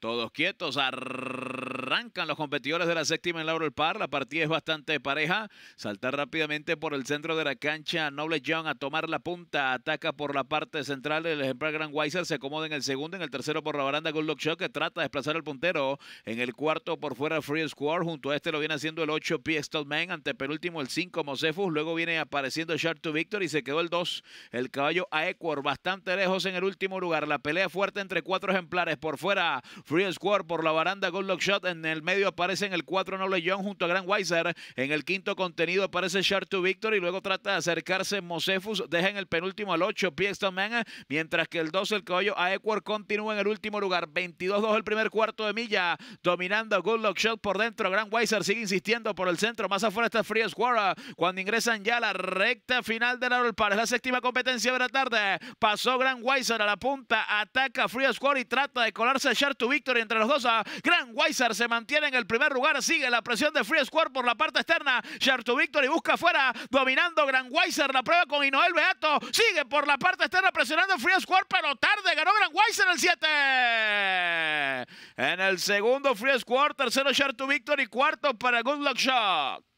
Todos quietos. Arrancan los competidores de la séptima en Laurel Par. La partida es bastante pareja. Saltar rápidamente por el centro de la cancha. Noble John a tomar la punta. Ataca por la parte central. El ejemplar Grand Weiser se acomoda en el segundo. En el tercero por la baranda Good Luck Shot que trata de desplazar al puntero. En el cuarto por fuera Free Square. Junto a este lo viene haciendo el 8 P. Man. Ante penúltimo el 5 Mosefus. Luego viene apareciendo Sharp to Victor y se quedó el 2. El caballo a Ecuador... bastante lejos en el último lugar. La pelea fuerte entre cuatro ejemplares. Por fuera Free Square por la baranda Good Luck Shot. En el medio aparece en el 4 Noble John junto a Gran Weiser. En el quinto contenido aparece Shark to Victory. Luego trata de acercarse Mosefus. Deja en el penúltimo al 8 Piesta Man. Mientras que el 2, el caballo a Ecuador continúa en el último lugar. 22-2 el primer cuarto de milla. Dominando Good Luck Shot por dentro. Gran Weiser sigue insistiendo por el centro. Más afuera está Free Squara. Cuando ingresan ya a la recta final de la para Es la séptima competencia de la tarde. Pasó Gran Weiser a la punta. Ataca Free Square y trata de colarse a Shark to Victory entre los dos. a Gran Weiser se mantiene en el primer lugar. Sigue la presión de Free Square por la parte externa. to Victory busca afuera, dominando Gran Weiser. La prueba con Inoel Beato. Sigue por la parte externa presionando Free Square, pero tarde ganó Gran Weiser el 7. En el segundo Free Square, tercero to Victory, cuarto para Good Luck Shock.